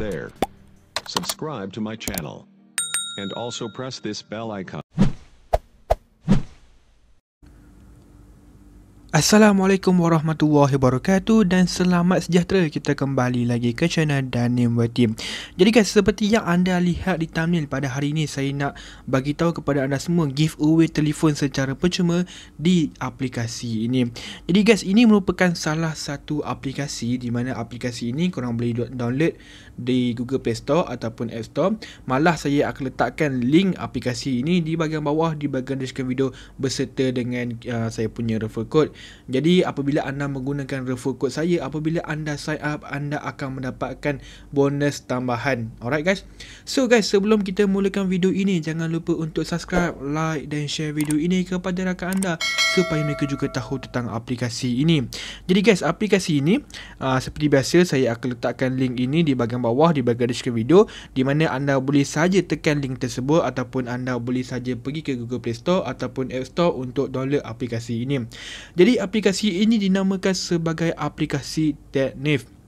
there. Subscribe to my channel. And also press this bell icon. Assalamualaikum warahmatullahi wabarakatuh dan selamat sejahtera kita kembali lagi ke channel Danim Team. Jadi guys seperti yang anda lihat di thumbnail pada hari ini saya nak bagi tahu kepada anda semua giveaway telefon secara percuma di aplikasi ini. Jadi guys ini merupakan salah satu aplikasi di mana aplikasi ini korang boleh download di Google Play Store ataupun App Store malah saya akan letakkan link aplikasi ini di bahagian bawah di bahagian deskripsi video berserta dengan uh, saya punya referral code jadi apabila anda menggunakan referral code saya apabila anda sign up anda akan mendapatkan bonus tambahan alright guys so guys sebelum kita mulakan video ini jangan lupa untuk subscribe like dan share video ini kepada rakan anda supaya mereka juga tahu tentang aplikasi ini. Jadi guys, aplikasi ini uh, seperti biasa saya akan letakkan link ini di bahagian bawah di bahagian deskripsi video di mana anda boleh saja tekan link tersebut ataupun anda boleh saja pergi ke Google Play Store ataupun App Store untuk download aplikasi ini. Jadi aplikasi ini dinamakan sebagai aplikasi TechNave.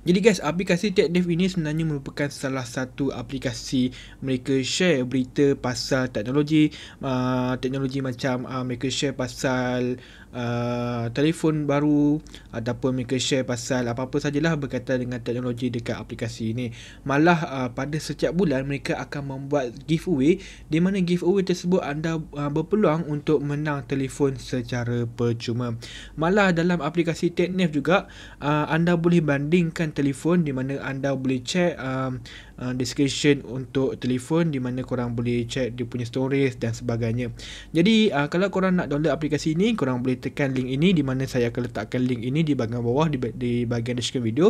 Jadi guys, aplikasi TechDev ini sebenarnya merupakan salah satu aplikasi mereka share berita pasal teknologi, uh, teknologi macam uh, mereka share pasal uh, telefon baru ataupun mereka share pasal apa-apa sajalah berkaitan dengan teknologi dekat aplikasi ini. Malah uh, pada setiap bulan mereka akan membuat giveaway di mana giveaway tersebut anda uh, berpeluang untuk menang telefon secara percuma. Malah dalam aplikasi TechNav juga uh, anda boleh bandingkan telefon di mana anda boleh check uh, uh, description untuk telefon di mana korang boleh check dia punya stories dan sebagainya. Jadi uh, kalau korang nak download aplikasi ini, korang boleh tekan link ini di mana saya akan letakkan link ini di bahagian bawah di, di bahagian description video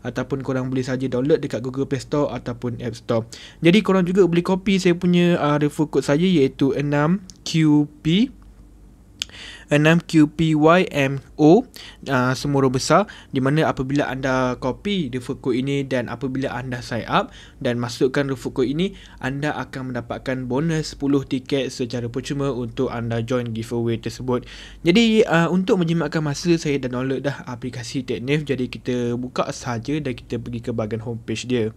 ataupun korang boleh saja download dekat Google Play Store ataupun App Store. Jadi korang juga boleh copy saya punya uh, referral code saya iaitu 6QP 6QPYMO uh, semua besar di mana apabila anda copy referral code ini dan apabila anda sign up dan masukkan referral code ini anda akan mendapatkan bonus 10 tiket secara percuma untuk anda join giveaway tersebut. Jadi uh, untuk menjimatkan masa saya dah download dah aplikasi TechNave jadi kita buka saja dan kita pergi ke bahagian homepage dia.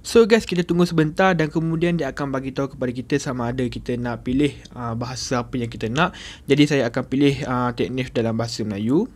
So guys kita tunggu sebentar dan kemudian dia akan bagi tahu kepada kita sama ada kita nak pilih uh, bahasa apa yang kita nak. Jadi saya akan pilih uh, teknif dalam bahasa Melayu.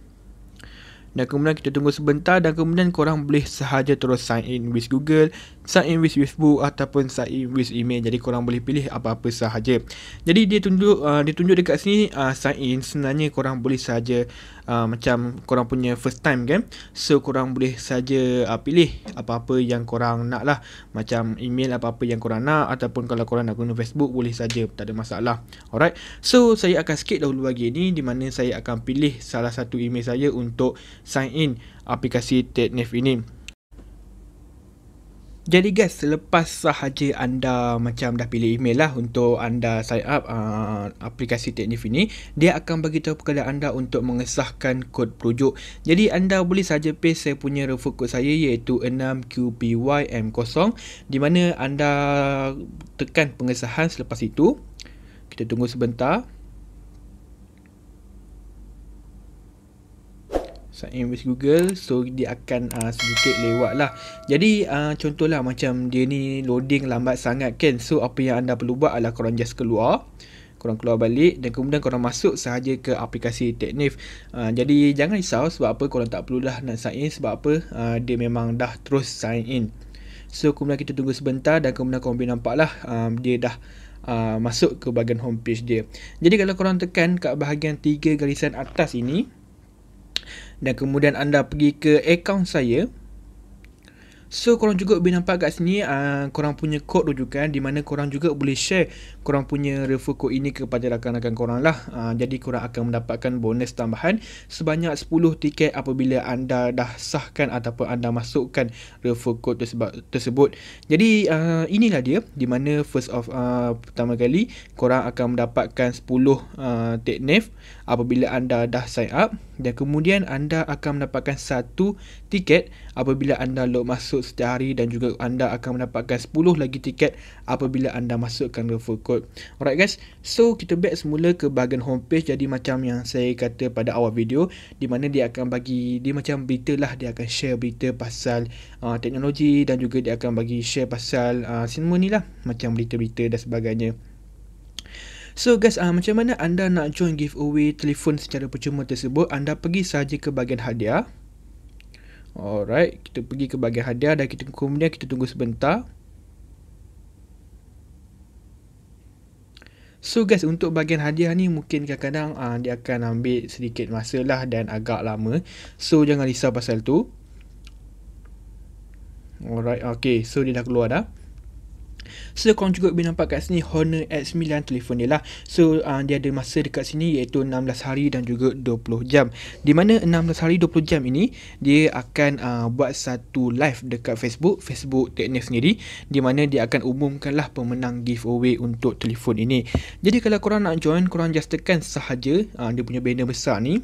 Dan kemudian kita tunggu sebentar dan kemudian korang boleh sahaja terus sign in with Google sign in with Facebook ataupun sign in with email jadi korang boleh pilih apa-apa sahaja jadi dia tunjuk uh, dia tunjuk dekat sini uh, sign in sebenarnya korang boleh saja uh, macam korang punya first time kan so korang boleh saja uh, pilih apa-apa yang korang nak lah macam email apa-apa yang korang nak ataupun kalau korang nak guna Facebook boleh saja tak ada masalah alright so saya akan skip dahulu lagi ni di mana saya akan pilih salah satu email saya untuk sign in aplikasi TechNav ini jadi guys, selepas sahaja anda macam dah pilih email lah untuk anda sign up uh, aplikasi teknif ini, dia akan bagi tahu kepada anda untuk mengesahkan kod perujuk. Jadi anda boleh saja paste saya punya referral kod saya iaitu 6QPYM0 di mana anda tekan pengesahan selepas itu. Kita tunggu sebentar. sign with Google so dia akan uh, sedikit lewat lah jadi uh, contohlah macam dia ni loading lambat sangat kan so apa yang anda perlu buat adalah korang just keluar korang keluar balik dan kemudian korang masuk sahaja ke aplikasi Teknif. Uh, ah, jadi jangan risau sebab apa korang tak perlulah nak sign in sebab apa uh, dia memang dah terus sign in. So kemudian kita tunggu sebentar dan kemudian korang boleh nampak lah um, dia dah uh, masuk ke bahagian homepage dia. Jadi kalau korang tekan kat bahagian tiga garisan atas ini, dan kemudian anda pergi ke akaun saya. So korang juga boleh nampak kat sini uh, korang punya kod rujukan di mana korang juga boleh share korang punya referral code ini kepada rakan-rakan korang lah. Uh, jadi korang akan mendapatkan bonus tambahan sebanyak 10 tiket apabila anda dah sahkan ataupun anda masukkan referral code tersebut. Jadi uh, inilah dia di mana first of uh, pertama kali korang akan mendapatkan 10 uh, take apabila anda dah sign up dan kemudian anda akan mendapatkan satu tiket apabila anda log masuk setiap hari dan juga anda akan mendapatkan 10 lagi tiket apabila anda masukkan referral code. Alright guys, so kita back semula ke bahagian homepage jadi macam yang saya kata pada awal video di mana dia akan bagi, dia macam berita lah, dia akan share berita pasal uh, teknologi dan juga dia akan bagi share pasal uh, cinema ni lah macam berita-berita dan sebagainya. So guys, uh, macam mana anda nak join giveaway telefon secara percuma tersebut? Anda pergi saja ke bahagian hadiah. Alright, kita pergi ke bahagian hadiah dan kita kemudian kita tunggu sebentar. So guys, untuk bahagian hadiah ni mungkin kadang-kadang uh, dia akan ambil sedikit masa lah dan agak lama. So jangan risau pasal tu. Alright, okay. So dia dah keluar dah. So korang juga boleh nampak kat sini Honor X9 telefon dia lah So uh, dia ada masa dekat sini iaitu 16 hari dan juga 20 jam Di mana 16 hari 20 jam ini Dia akan uh, buat satu live dekat Facebook Facebook teknik sendiri Di mana dia akan umumkan lah pemenang giveaway untuk telefon ini Jadi kalau korang nak join korang just tekan sahaja uh, Dia punya banner besar ni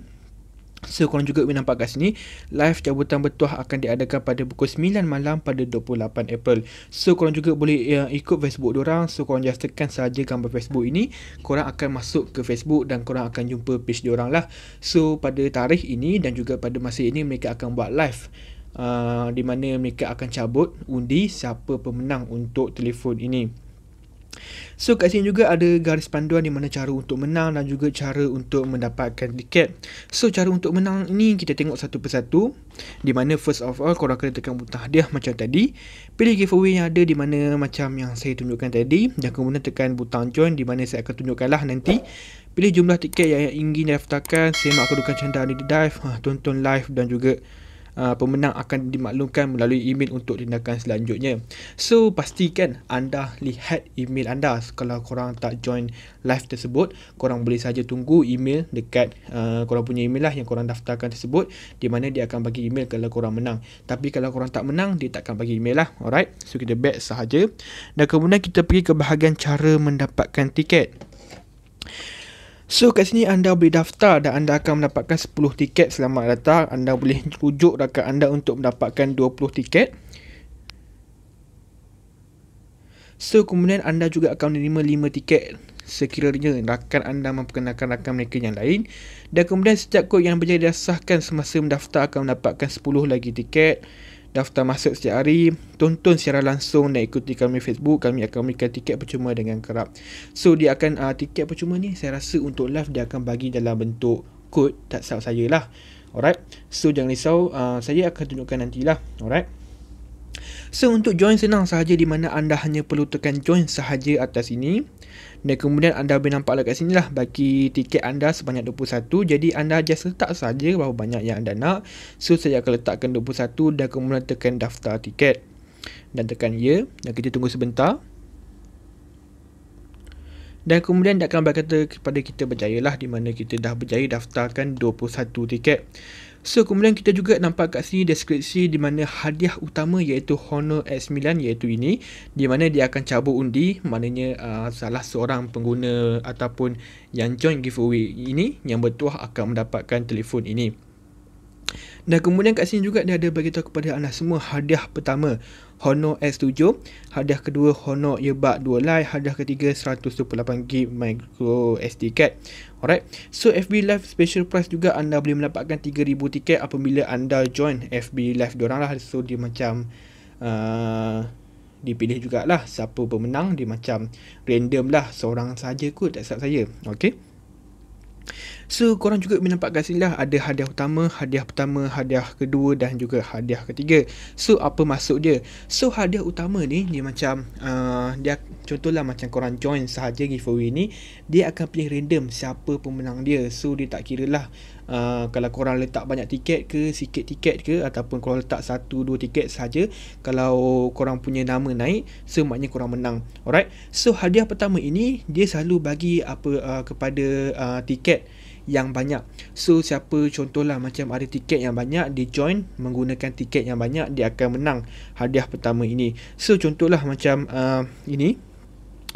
So korang juga boleh nampak kat sini Live cabutan bertuah akan diadakan pada pukul 9 malam pada 28 April So korang juga boleh uh, ikut Facebook diorang So korang just tekan sahaja gambar Facebook ini Korang akan masuk ke Facebook dan korang akan jumpa page diorang lah So pada tarikh ini dan juga pada masa ini mereka akan buat live uh, Di mana mereka akan cabut undi siapa pemenang untuk telefon ini So kat sini juga ada garis panduan di mana cara untuk menang dan juga cara untuk mendapatkan tiket. So cara untuk menang ni kita tengok satu persatu. Di mana first of all korang kena tekan butang hadiah macam tadi. Pilih giveaway yang ada di mana macam yang saya tunjukkan tadi. Dan kemudian tekan butang join di mana saya akan tunjukkan lah nanti. Pilih jumlah tiket yang ingin daftarkan. Semak kedudukan canda di dive. Ha, tonton live dan juga... Uh, pemenang akan dimaklumkan melalui email untuk tindakan selanjutnya. So pastikan anda lihat email anda kalau korang tak join live tersebut, korang boleh saja tunggu email dekat uh, korang punya email lah yang korang daftarkan tersebut di mana dia akan bagi email kalau korang menang. Tapi kalau korang tak menang, dia takkan bagi email lah. Alright. So kita back sahaja. Dan kemudian kita pergi ke bahagian cara mendapatkan tiket. So kat sini anda boleh daftar dan anda akan mendapatkan 10 tiket selamat datang. Anda boleh rujuk rakan anda untuk mendapatkan 20 tiket. So kemudian anda juga akan menerima 5 tiket sekiranya rakan anda memperkenalkan rakan mereka yang lain. Dan kemudian setiap kod yang berjaya dirasahkan semasa mendaftar akan mendapatkan 10 lagi tiket daftar masuk setiap hari, tonton secara langsung dan ikuti kami Facebook, kami akan memberikan tiket percuma dengan kerap. So dia akan uh, tiket percuma ni saya rasa untuk live dia akan bagi dalam bentuk kod tak sah saya lah. Alright. So jangan risau, uh, saya akan tunjukkan nantilah. Alright. So untuk join senang sahaja di mana anda hanya perlu tekan join sahaja atas ini. Dan kemudian anda boleh nampak lah kat sini lah Bagi tiket anda sebanyak 21 Jadi anda just letak saja berapa banyak yang anda nak So saya akan letakkan 21 Dan kemudian tekan daftar tiket Dan tekan ya Dan kita tunggu sebentar dan kemudian dia akan berkata kepada kita berjaya lah di mana kita dah berjaya daftarkan 21 tiket. So kemudian kita juga nampak kat sini deskripsi di mana hadiah utama iaitu Honor S9 iaitu ini di mana dia akan cabut undi maknanya uh, salah seorang pengguna ataupun yang join giveaway ini yang bertuah akan mendapatkan telefon ini. Dan kemudian kat sini juga dia ada beritahu kepada anda semua hadiah pertama Honor S7, hadiah kedua Honor Earbud 2 Lite, hadiah ketiga 128GB micro SD card. Alright. So FB Live special price juga anda boleh mendapatkan 3000 tiket apabila anda join FB Live diorang lah. So dia macam uh, dipilih jugalah siapa pemenang dia macam random lah seorang saja kot tak salah saya. Okay. So korang juga boleh nampak kat sini lah ada hadiah utama, hadiah pertama, hadiah kedua dan juga hadiah ketiga. So apa maksud dia? So hadiah utama ni dia macam uh, dia contohlah macam korang join sahaja giveaway ni dia akan pilih random siapa pemenang dia. So dia tak kira lah Uh, kalau korang letak banyak tiket ke sikit tiket ke ataupun korang letak satu dua tiket saja kalau korang punya nama naik so maknanya korang menang alright so hadiah pertama ini dia selalu bagi apa uh, kepada uh, tiket yang banyak. So siapa contohlah macam ada tiket yang banyak dia join menggunakan tiket yang banyak dia akan menang hadiah pertama ini. So contohlah macam uh, ini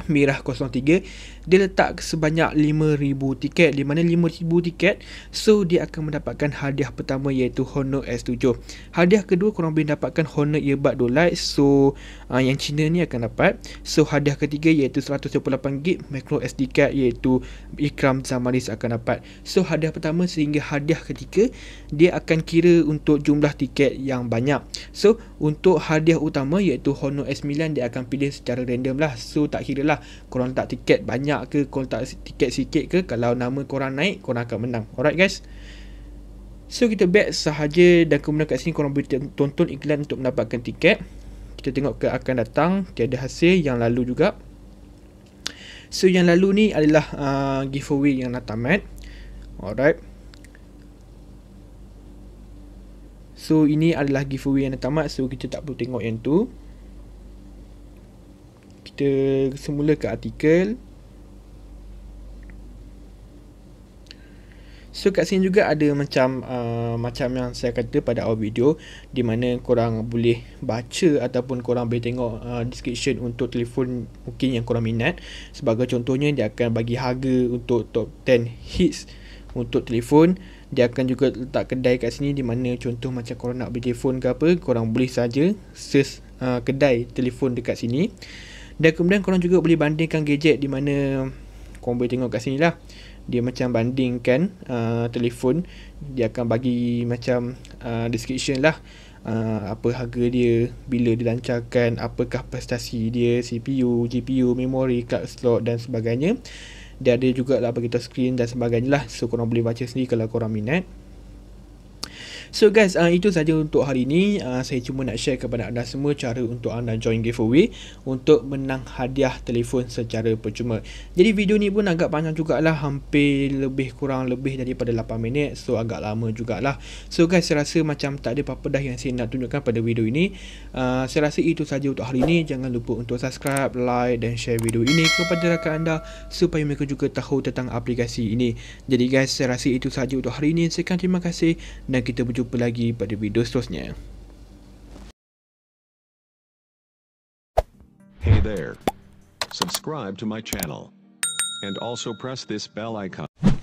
Merah 03 Dia letak sebanyak 5,000 tiket Di mana 5,000 tiket So dia akan mendapatkan hadiah pertama iaitu Honor S7 Hadiah kedua korang boleh dapatkan Honor Earbud Do Light So uh, yang Cina ni akan dapat So hadiah ketiga iaitu 128GB Macro SD card iaitu Ikram Zamaris akan dapat So hadiah pertama sehingga hadiah ketiga Dia akan kira untuk jumlah tiket yang banyak So untuk hadiah utama iaitu Honor S9 Dia akan pilih secara random lah So tak kira lah lah korang letak tiket banyak ke korang letak tiket sikit ke kalau nama korang naik korang akan menang alright guys so kita bet sahaja dan kemudian kat sini korang boleh tonton iklan untuk mendapatkan tiket kita tengok ke akan datang tiada hasil yang lalu juga so yang lalu ni adalah uh, giveaway yang datang mat alright So ini adalah giveaway yang tamat so kita tak perlu tengok yang tu kita semula ke artikel So kat sini juga ada macam uh, macam yang saya kata pada awal video di mana korang boleh baca ataupun korang boleh tengok uh, description untuk telefon mungkin yang korang minat. Sebagai contohnya dia akan bagi harga untuk top 10 hits untuk telefon. Dia akan juga letak kedai kat sini di mana contoh macam korang nak beli telefon ke apa korang boleh saja search uh, kedai telefon dekat sini. Dan kemudian korang juga boleh bandingkan gadget di mana korang boleh tengok kat sini lah. Dia macam bandingkan uh, telefon. Dia akan bagi macam uh, description lah. Uh, apa harga dia, bila dilancarkan, apakah prestasi dia, CPU, GPU, memori, card slot dan sebagainya. Dia ada juga lah bagi touchscreen dan sebagainya lah. So korang boleh baca sendiri kalau korang minat. So guys, uh, itu saja untuk hari ini. Uh, saya cuma nak share kepada anda semua cara untuk anda join giveaway untuk menang hadiah telefon secara percuma. Jadi video ni pun agak panjang jugalah, hampir lebih kurang lebih daripada 8 minit. So agak lama jugalah. So guys, saya rasa macam tak ada apa-apa dah yang saya nak tunjukkan pada video ini. Uh, saya rasa itu saja untuk hari ini. Jangan lupa untuk subscribe, like dan share video ini kepada rakan anda supaya mereka juga tahu tentang aplikasi ini. Jadi guys, saya rasa itu saja untuk hari ini. Sekian terima kasih dan kita berjumpa jumpa lagi pada video seterusnya. Hey there. Subscribe to my channel and also press this bell icon.